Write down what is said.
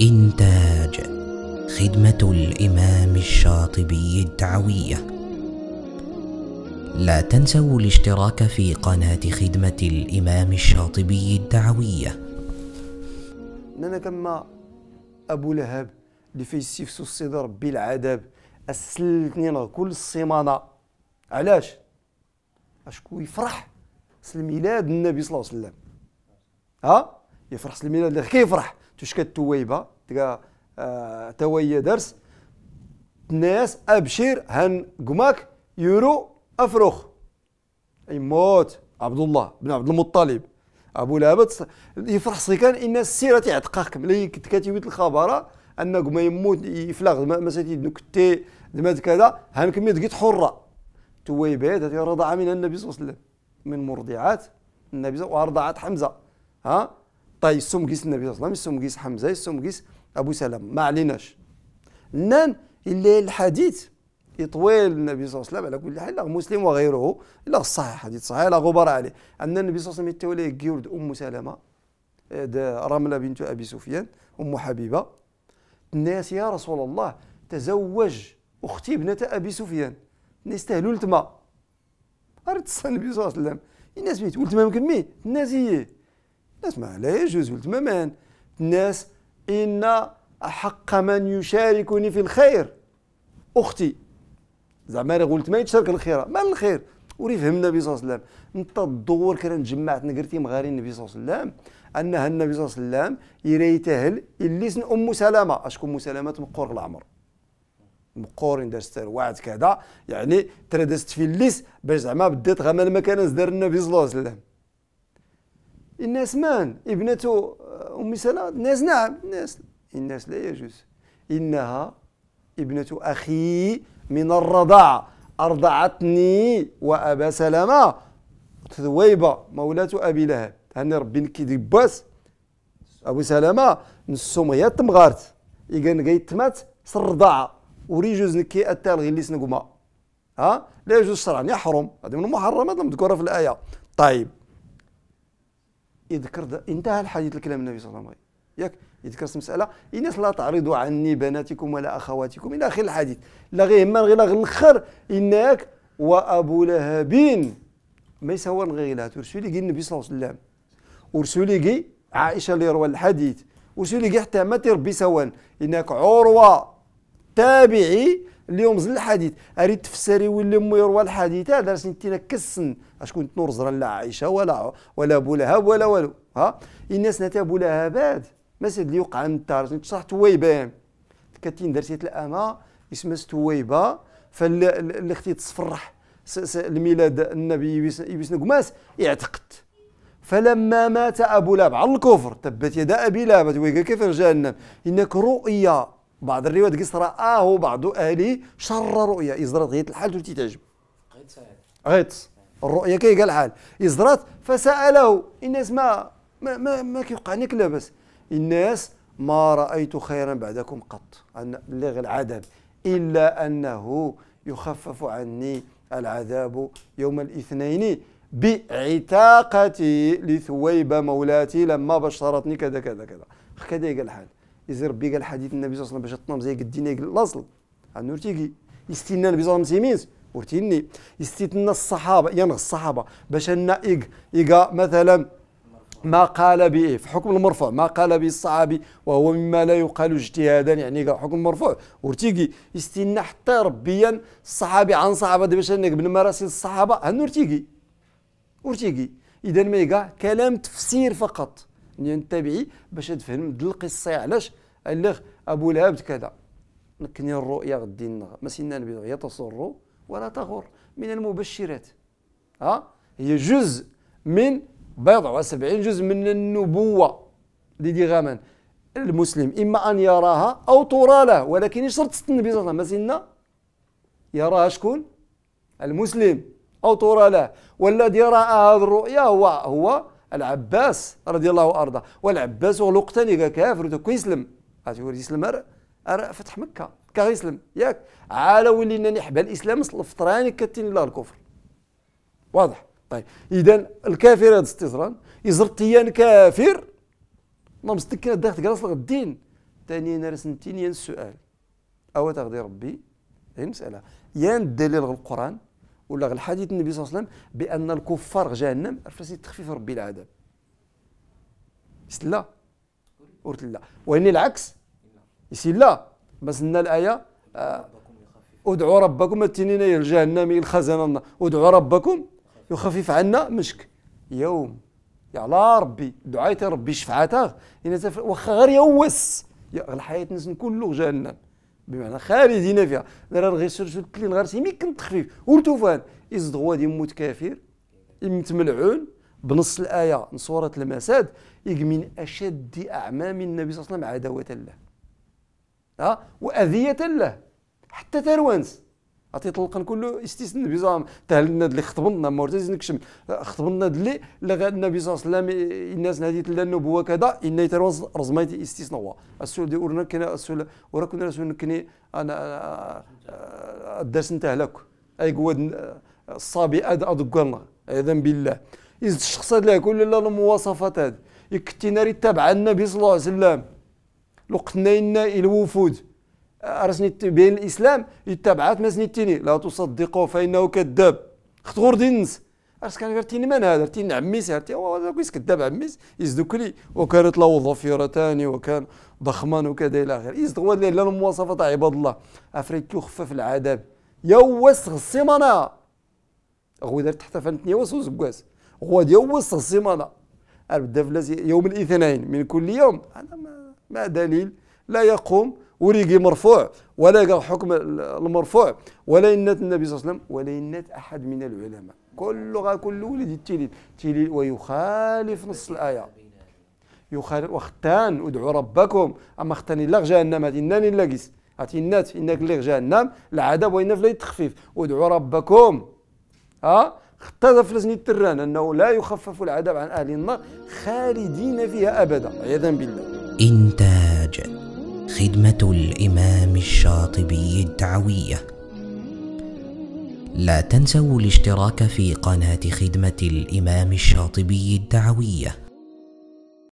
إنتاج خدمة الإمام الشاطبي الدعوية لا تنسوا الاشتراك في قناة خدمة الإمام الشاطبي الدعوية أنا كما أبو لهب اللي في السيف الصدر ربي العذاب أسلتني كل سيمانة علاش أشكو يفرح سلميلاد النبي صلى الله عليه وسلم ها يفرح سلميلاد كيف يفرح تشكت تويبه تقا آه، تويا درس الناس ابشر هن قماك يورو اي يموت عبد الله بن عبد المطلب ابو لهب يفرح صي كان ان السيره تعتقاكم لي كتكاتيويت الخبر ان قما يموت يفلغ ما سيتي نكتي دما كذا هان كمية تقيت حره تويبات رضع من النبي صلى الله عليه وسلم من مرضعات النبي صلى الله عليه وسلم وارضعت حمزه ها طيب السمقيس النبي صلى الله عليه وسلم السمقيس حمزه السمقيس ابو سلام ما عليناش نان اللي الحديث يطويل النبي صلى الله عليه وسلم على كل حال مسلم وغيره لا صحيح حديث صحيح لا غبار عليه ان النبي صلى الله عليه وسلم يتولى جيرد ام سلمه رمله بنت ابي سفيان ام حبيبه الناس يا رسول الله تزوج اختي ابنه ابي سفيان الناس يستاهلوا التما ارد النبي صلى الله عليه وسلم الناس بيت ولتما مكمي الناس هي اسمع لا يجوز قلت تماما الناس إن أحق من يشاركني في الخير أختي زعما انا قلت ما يتشارك الخير ما الخير وري فهم النبي صلى الله عليه وسلم انت الدور كان جمعت نقرتي مغاري النبي صلى الله عليه وسلم انها النبي صلى الله عليه وسلم اللي الليسن ام سلامه اشكون ام سلامه مقور العمر مقورين دار ستار واعد كذا يعني تردست في الليس باش زعما بديت غمال ما كان النبي صلى الله عليه وسلم الناس من ابنة آه، أم سلمة الناس نعم الناس الناس لا يجوز إنها ابنة أخي من الرضاع أرضعتني وأبا سلمة ثويبة مولاة أبي لهب هاني ربي نكي دباس أبو سلمة نسومية تمغارت إيكان غيتمات سرضاعة وريجوز نكي أتال غير ليس ها لا يجوز شرعا يحرم هذه من المحرمات المذكورة في الآية طيب يذكر انتهى الحديث الكلام النبي صلى الله عليه وسلم ياك يذكر المساله الناس لا تعرضوا عني بناتكم ولا اخواتكم الى اخر الحديث لا غير ما غير الاخر انك وابو لهب ما يسوى غير لا ترسولي النبي صلى الله عليه وسلم ورسولي عائشه اللي روى الحديث وسولي حتى ما تربي سوان انك عروه تابعي اليوم زل الحديث اريد تفسري ولا يروى الحديث هذا سنتينا كسن اشكون تنور زران لا عائشه ولا ولا ابو لهب ولا والو ها الناس نتا ابو لهبات ما سيد اللي وقع من الدار تشرح تويبان كاتين درسيت الأما اسمها تويبه فاللي ختي تصفرح الميلاد النبي يبس نقماس اعتقت فلما مات ابو لهب على الكفر تبت يدا ابي لهب كيف رجع لنا انك رؤيا بعض الروايات قص رآه بعض أهله شر رؤيا إزرات غيت الحال تلتي تعجب غيت الرؤيا كي قال الحال إزرات فسأله الناس ما ما ما, ما كيوقع لك بس الناس ما رأيت خيرا بعدكم قط أن بلغ العذاب إلا أنه يخفف عني العذاب يوم الاثنين بعتاقتي لثويبة مولاتي لما بشرتني كذا كذا كذا كذا الحال يزير ربي قال حديث النبي صلى الله عليه وسلم باش تنام زي قدينا الأصل أنو تيجي يستنى النبي صلى الله عليه وسلم ورتيني يستثنى الصحابة ينغ الصحابة باش أن إيق إيقا مثلا ما قال به في حكم المرفوع ما قال به الصحابي وهو مما لا يقال اجتهادا يعني حكم مرفوع ورتيقي يستنى حتى ربيا الصحابي عن صحابة باش من مراسل الصحابة هنو ورتيقي ورتيقي إذا ما يقع كلام تفسير فقط التابعي باش تفهم دل القصه علاش الغ ابو لهب كذا نكني الرؤيا غدي نغ ما سينا هي تسر ولا تغر من المبشرات ها هي جزء من بضع وسبعين جزء من النبوة اللي غامان المسلم إما أن يراها أو ترى له ولكن شرط النبي صلى الله عليه وسلم يراها شكون؟ المسلم أو ترى له والذي رأى هذه الرؤيا هو هو العباس رضي الله وارضاه والعباس وقتني كافر كيسلم غادي يسلم فتح مكه كان يسلم ياك عالا ولينا نحب الاسلام الفطراني كاتين لا الكفر واضح طيب اذا الكافر هذا استزران يزرتيان كافر ما مستكنا داخل كراس الدين ثاني انا رسنتين السؤال او تغدي ربي هي المساله يا الدليل القران ولا الحديث النبي صلى الله عليه وسلم بان الكفار جهنم رفسي تخفيف ربي العذاب لا قلت لا وهنا العكس يسي لا مسنا الايه آه ادعوا ربكم التنين الجهنم الخزنة ادعوا ربكم يخفف عنا مشك يوم يا على ربي دعايت ربي شفعته واخا غير يوس يا الحياة نسن كله جهنم بمعنى خالدين فيها راه غيسرسوا كلين غير سيميك التخفيف ورتوفان دغوا دي موت كافر يمت ملعون بنص الآية من سورة المساد من أشد أعمام النبي صلى الله عليه وسلم عداوة له ها وأذية له حتى تروانس عطي يطلق كله استثنى النبي صلى الله عليه وسلم تهلنا اللي خطبنا معتز نكشم خطبنا اللي لغا النبي صلى الله عليه وسلم الناس هذه تلا النبوه كذا ان يتروز رزمايت هو السؤال دي ورنا كنا السؤال كنا رسول كني انا الدرس نتاع لك اي قواد الصابي اد ادقنا اذا بالله اذ الشخص هذا كل المواصفات هذه يكتينا تابعه النبي صلى الله عليه وسلم لقتنا الوفود ارسني بين الاسلام يتبعات ما تيني لا تصدقوا فانه كذاب خطور دينس ارس كان غير من هذا تين عميس هرتي كويس كذاب عميس يزدكلي وكانت له ظفيرتان وكان ضخما وكذا الى اخره يزدغ لا مواصفات عباد الله افريك يخفف العذاب يوس السيمانه غو دار تحت نيوس وزكواس غو يوس السيمانه البدا في يوم الاثنين من كل يوم انا ما, ما دليل لا يقوم وريقي مرفوع ولا حكم المرفوع ولا ينات النبي صلى الله عليه وسلم ولا ينات أحد من العلماء كل كل ولد التليل تليل ويخالف نص الآية يخالف واختان ادعوا ربكم أما ختان الا جهنم هتناني لاقيس النات إنك اللي جهنم العذاب وإن في التخفيف ادعوا ربكم ها اختار فلسني التران أنه لا يخفف العذاب عن أهل النار خالدين فيها أبدا عياذا بالله إنتاج خدمة الإمام الشاطبي الدعوية لا تنسوا الاشتراك في قناة خدمة الإمام الشاطبي الدعوية